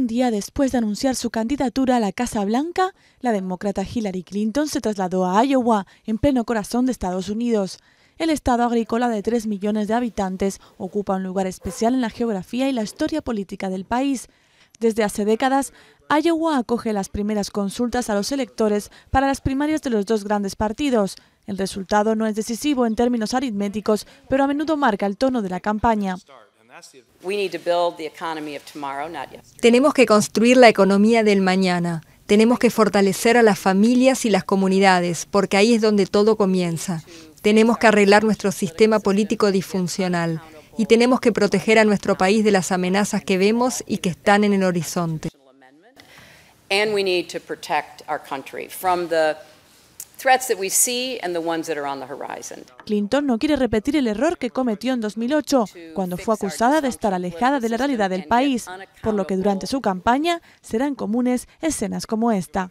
un día después de anunciar su candidatura a la Casa Blanca, la demócrata Hillary Clinton se trasladó a Iowa, en pleno corazón de Estados Unidos. El estado agrícola de 3 millones de habitantes ocupa un lugar especial en la geografía y la historia política del país. Desde hace décadas, Iowa acoge las primeras consultas a los electores para las primarias de los dos grandes partidos. El resultado no es decisivo en términos aritméticos, pero a menudo marca el tono de la campaña. Tenemos que construir la economía del mañana. Tenemos que fortalecer a las familias y las comunidades, porque ahí es donde todo comienza. Tenemos que arreglar nuestro sistema político disfuncional y tenemos que proteger a nuestro país de las amenazas que vemos y que están en el horizonte. Clinton no quiere repetir el error que cometió en 2008, cuando fue acusada de estar alejada de la realidad del país, por lo que durante su campaña serán comunes escenas como esta.